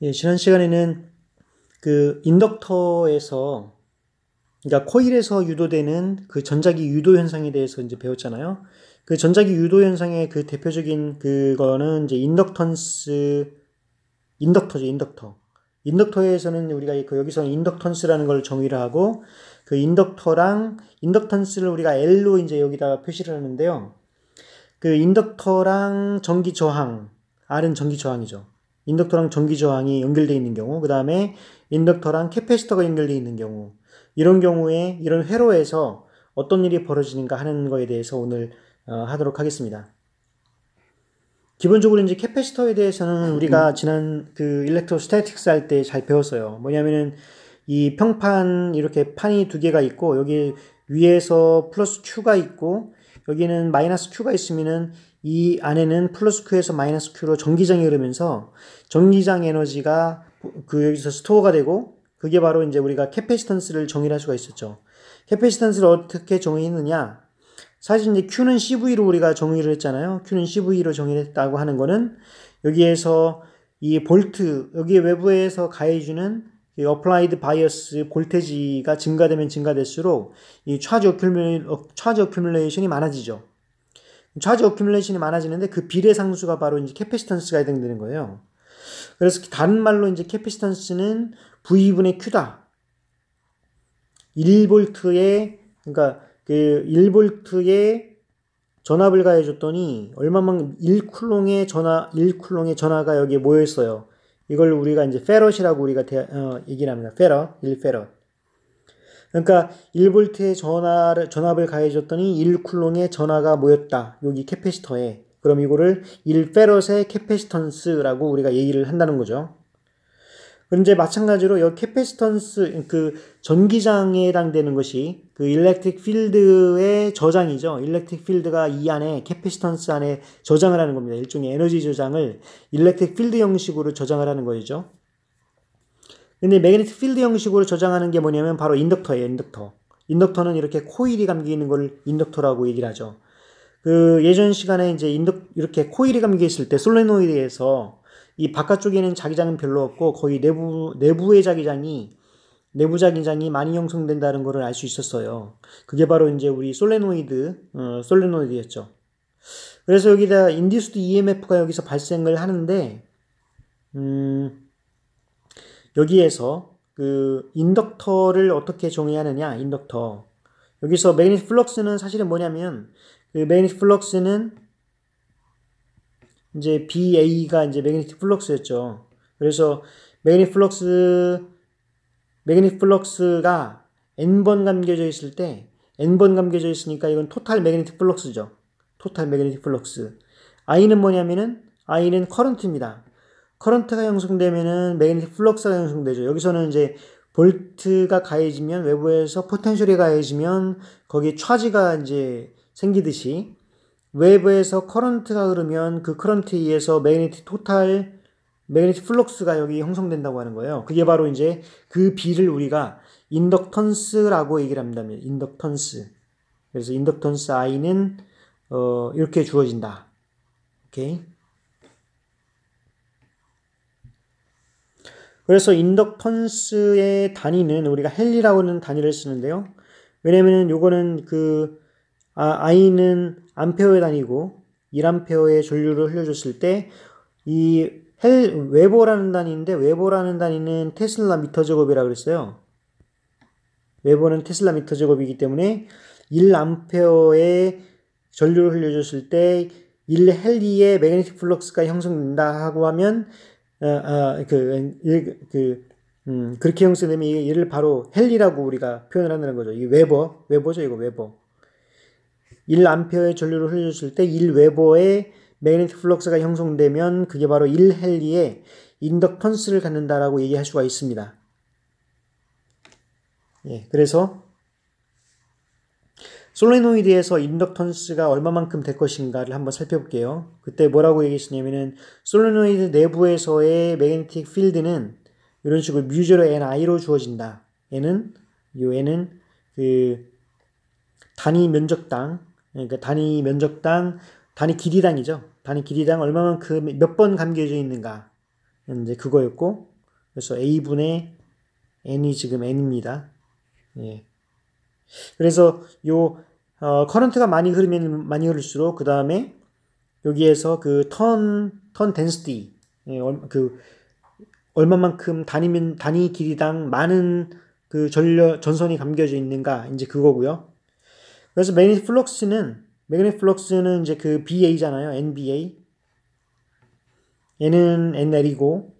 예, 지난 시간에는 그 인덕터에서 그러니까 코일에서 유도되는 그 전자기 유도 현상에 대해서 이제 배웠잖아요. 그 전자기 유도 현상의 그 대표적인 그거는 이제 인덕턴스 인덕터죠, 인덕터. 인덕터에서는 우리가 그 여기서 인덕턴스라는 걸 정의를 하고 그 인덕터랑 인덕턴스를 우리가 L로 이제 여기다 표시를 하는데요. 그 인덕터랑 전기 저항 R은 전기 저항이죠. 인덕터랑 전기 저항이 연결되어 있는 경우, 그 다음에 인덕터랑 캐패시터가 연결되어 있는 경우, 이런 경우에 이런 회로에서 어떤 일이 벌어지는가 하는 거에 대해서 오늘 어, 하도록 하겠습니다. 기본적으로 이제 캐패시터에 대해서는 우리가 음. 지난 그 일렉트로스태틱스 할 때 잘 배웠어요. 뭐냐면은 이 평판 이렇게 판이 두 개가 있고 여기 위에서 플러스 Q가 있고 여기는 마이너스 Q가 있으면은 이 안에는 플러스 Q에서 마이너스 Q로 전기장이 흐르면서 전기장 에너지가 그 여기서 스토어가 되고 그게 바로 이제 우리가 캐패시턴스를 정의를 할 수가 있었죠. 캐패시턴스를 어떻게 정의했느냐? 사실 이제 Q는 CV로 우리가 정의를 했잖아요. Q는 CV로 정의를 했다고 하는 거는 여기에서 이 볼트, 여기 외부에서 가해주는 이 어플라이드 바이어스 볼테지가 증가되면 증가될수록 이 차지 어큐뮬레, 이션이 많아지죠. 차지 어큐뮬레이션이 많아지는데 그 비례 상수가 바로 이제 캐패시턴스가 해당되는 거예요. 그래서 다른 말로 이제 캐패시턴스는 V분의 Q다. 1볼에그니까그1볼에 전압을 가해 줬더니 얼마만 1쿨롱의 전하 1쿨롱의 전하가 여기에 모여 있어요. 이걸 우리가 이제 페럿이라고 우리가 대, 어, 얘기를 합니다. 페럿, 1페럿. 그러니까 1볼트의 전화를, 전압을 가해줬더니 1쿨롱의 전화가 모였다. 여기 캐패시터에. 그럼 이거를 1페럿의 캐패시턴스라고 우리가 얘기를 한다는 거죠. 그런데 마찬가지로 이 캐패스턴스 그 전기장에 해당되는 것이 그 일렉트릭 필드의 저장이죠. 일렉트릭 필드가 이 안에 캐패스턴스 안에 저장을 하는 겁니다. 일종의 에너지 저장을 일렉트릭 필드 형식으로 저장을 하는 거죠. 근데 매그네틱 필드 형식으로 저장하는 게 뭐냐면 바로 인덕터예요, 인덕터. 인덕터는 이렇게 코일이 감겨 있는 걸 인덕터라고 얘기를 하죠. 그 예전 시간에 이제 인덕 이렇게 코일이 감겨 있을 때 솔레노이드에서 이 바깥쪽에는 자기장은 별로 없고 거의 내부 내부의 자기장이 내부 자기장이 많이 형성된다는 것을 알 수 있었어요. 그게 바로 이제 우리 솔레노이드 어, 솔레노이드였죠. 그래서 여기다 인디스드 EMF가 여기서 발생을 하는데 음, 여기에서 그 인덕터를 어떻게 정의하느냐 인덕터 여기서 매그니틱 플럭스는 사실은 뭐냐면 그 매그니틱 플럭스는 이제 BA가 이제 매그네틱 플럭스였죠. 그래서 매그네틱 플럭스 매그네틱 플럭스가 n번 감겨져 있을 때 n번 감겨져 있으니까 이건 토탈 매그네틱 플럭스죠. 토탈 매그네틱 플럭스. i는 뭐냐면은 i는 커런트입니다. 커런트가 형성되면은 매그네틱 플럭스가 형성되죠. 여기서는 이제 볼트가 가해지면 외부에서 포텐셜이 가해지면 거기에 차지가 이제 생기듯이 웨이브에서 커런트가 흐르면 그 커런트에 의해서 매그네틱 토탈 매그네틱 플럭스가 여기 형성된다고 하는 거예요. 그게 바로 이제 그 B를 우리가 인덕턴스라고 얘기를 합니다. 인덕턴스. 그래서 인덕턴스 I는 어, 이렇게 주어진다. 오케이. 그래서 인덕턴스의 단위는 우리가 헨리라고 하는 단위를 쓰는데요. 왜냐면은 요거는 그 아, 이는 암페어에 다니고 1암페어의 전류를 흘려줬을 때 이헬웨보라는 단위인데 웨보라는 단위는 테슬라 미터 제곱이라 그랬어요. 웨보는 테슬라 미터 제곱이기 때문에 1암페어의 전류를 흘려줬을 때 1헬리의 매그네틱 플럭스가 형성된다 하고 하면 어, 어, 그, 그, 음, 그렇게 형성되면 이를 바로 헬리라고 우리가 표현을 한다는 거죠. 이게 웨버, 웨버죠, 이거 웨버. 1암페어의 전류를 흘려줬을 때1외버의 매그네틱 플럭스가 형성되면 그게 바로 1헨리의 인덕턴스를 갖는다라고 얘기할 수가 있습니다. 예, 그래서 솔레노이드에서 인덕턴스가 얼마만큼 될 것인가를 한번 살펴볼게요. 그때 뭐라고 얘기했었냐면은 솔레노이드 내부에서의 매그네틱 필드는 이런 식으로 뮤저로 n i로 주어진다. n은 요 n은 그 단위 면적당 그러니까 단위 면적당, 단위 길이당이죠. 단위 길이당 얼마만큼 몇 번 감겨져 있는가. 음, 이제 그거였고, 그래서 a분의 n이 지금 n입니다. 예. 그래서 요 어, 커런트가 많이 흐르면 많이 흐를수록 그 다음에 여기에서 그 턴, 턴 덴스티, 예, 그 얼마만큼 단위면 단위 길이당 많은 그 전려 전선이 감겨져 있는가 이제 그거고요. 그래서 매그네틱 플럭스는 매그네틱 플럭스는 이제 그 BA잖아요. NBA. 얘는 NL이고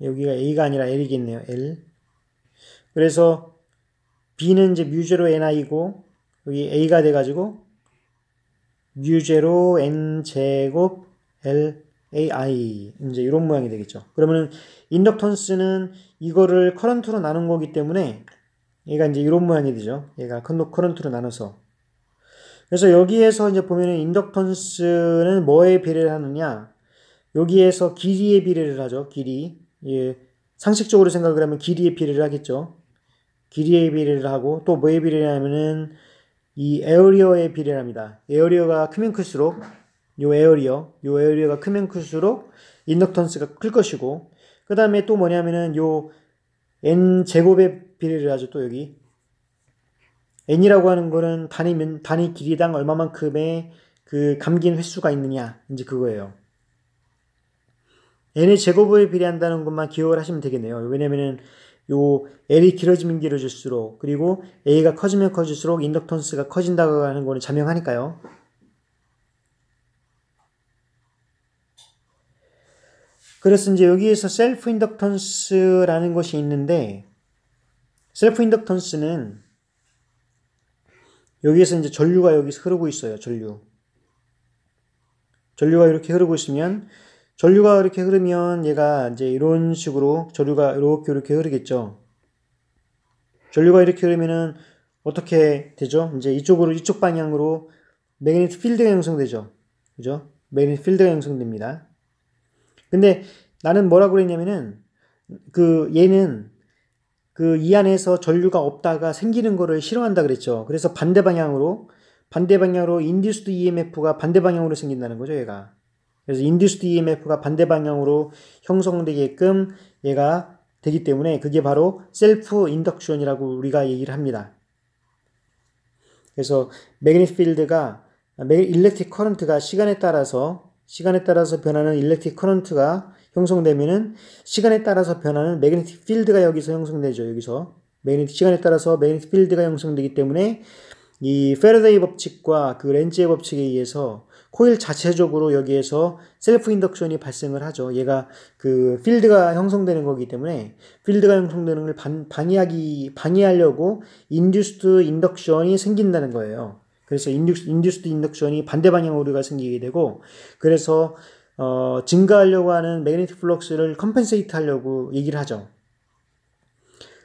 여기가 A가 아니라 L이겠네요. L. 그래서 B는 이제 뮤제로 NI이고 여기 A가 돼 가지고 뮤제로 N 제곱 L AI 이제 이런 모양이 되겠죠. 그러면은 인덕턴스는 이거를 커런트로 나눈 거기 때문에 얘가 이제 이런 모양이 되죠. 얘가 컨노 커런트로 나눠서. 그래서 여기에서 이제 보면은 인덕턴스는 뭐에 비례를 하느냐? 여기에서 길이에 비례를 하죠. 길이. 예. 상식적으로 생각을 하면 길이에 비례를 하겠죠. 길이에 비례를 하고 또 뭐에 비례를 하면은 이 에어리어에 비례를 합니다. 에어리어가 크면 클수록 요 에어리어, 요 에어리어가 크면 클수록 인덕턴스가 클 것이고 그 다음에 또 뭐냐면은 요 n 제곱의 비례를 하죠. 또 여기 n이라고 하는 거는 단위 면 단위 길이당 얼마만큼의 그 감긴 횟수가 있느냐 이제 그거예요. n의 제곱을 비례한다는 것만 기억을 하시면 되겠네요. 왜냐면은 요 l이 길어지면 길어질수록 그리고 a가 커지면 커질수록 인덕턴스가 커진다고 하는 거는 자명하니까요. 그래서 이제 여기에서 셀프 인덕턴스라는 것이 있는데 셀프 인덕턴스는 여기에서 이제 전류가 여기서 흐르고 있어요. 전류. 전류가 이렇게 흐르고 있으면 전류가 이렇게 흐르면 얘가 이제 이런 식으로 전류가 이렇게 이렇게 흐르겠죠. 전류가 이렇게 흐르면은 어떻게 되죠? 이제 이쪽으로 이쪽 방향으로 매그네틱 필드가 형성되죠. 그죠? 매그네틱 필드가 형성됩니다. 근데 나는 뭐라고 그랬냐면은 그 얘는 그 이 안에서 전류가 없다가 생기는 거를 싫어한다 그랬죠. 그래서 반대 방향으로 반대 방향으로 인듀스드 EMF가 반대 방향으로 생긴다는 거죠, 얘가. 그래서 인듀스드 EMF가 반대 방향으로 형성되게끔 얘가 되기 때문에 그게 바로 셀프 인덕션이라고 우리가 얘기를 합니다. 그래서 매그넷 필드가 일렉트릭 커런트가 시간에 따라서 시간에 따라서 변하는 일렉틱 커런트가 형성되면은 시간에 따라서 변하는 매그네틱 필드가 여기서 형성되죠. 여기서 매그네틱 시간에 따라서 매그네틱 필드가 형성되기 때문에 이 페러데이 법칙과 그 렌즈의 법칙에 의해서 코일 자체적으로 여기에서 셀프 인덕션이 발생을 하죠. 얘가 그 필드가 형성되는 거기 때문에 필드가 형성되는 걸 방, 방해하기 방해하려고 인듀스드 인덕션이 생긴다는 거예요. 그래서 인듀스, 드 인덕션이 반대 방향 오류가 생기게 되고 그래서 어, 증가하려고 하는 매그네틱 플럭스를 컴펜세이트 하려고 얘기를 하죠.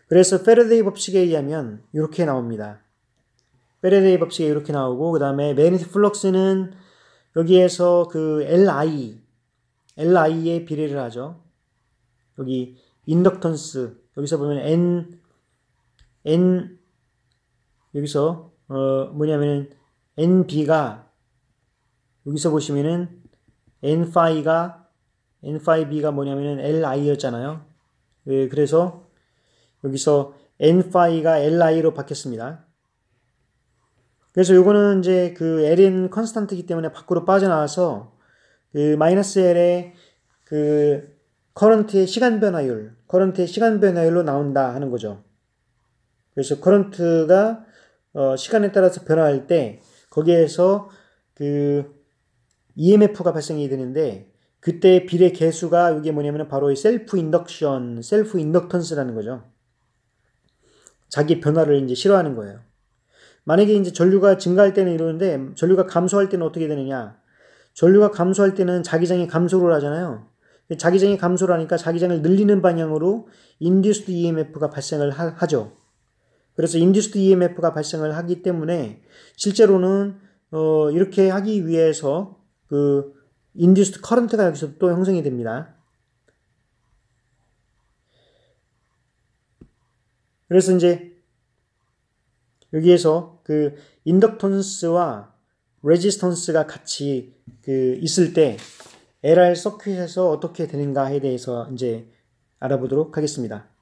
그래서 페러데이 법칙에 의하면 이렇게 나옵니다. 페러데이 법칙에 이렇게 나오고 그 다음에 매그네틱 플럭스는 여기에서 그 LI, LI에 비례를 하죠. 여기 인덕턴스 여기서 보면 N, N 여기서 어, 뭐냐면은 NB가 여기서 보시면은 N5가 N5B가 뭐냐면은 LI였잖아요. 예, 그래서 여기서 N5가 LI로 바뀌었습니다. 그래서 요거는 이제 그 L은 컨스턴트이기 때문에 밖으로 빠져나와서 그 마이너스 L의 그 커런트의 시간 변화율, 커런트의 시간 변화율로 나온다 하는 거죠. 그래서 커런트가 어, 시간에 따라서 변화할 때 거기에서 그 EMF가 발생이 되는데 그때 비례 개수가 이게 뭐냐면 바로 셀프 인덕션, 셀프 인덕턴스라는 거죠. 자기 변화를 이제 싫어하는 거예요. 만약에 이제 전류가 증가할 때는 이러는데 전류가 감소할 때는 어떻게 되느냐? 전류가 감소할 때는 자기장이 감소를 하잖아요. 자기장이 감소를 하니까 자기장을 늘리는 방향으로 인듀스드 EMF가 발생을 하, 하죠. 그래서 인듀스드 EMF가 발생을 하기 때문에 실제로는 어, 이렇게 하기 위해서 그 인듀스드 커런트가 여기서 또 형성이 됩니다. 그래서 이제 여기에서 그 인덕턴스와 레지스턴스가 같이 그 있을 때 LR 서킷에서 어떻게 되는가에 대해서 이제 알아보도록 하겠습니다.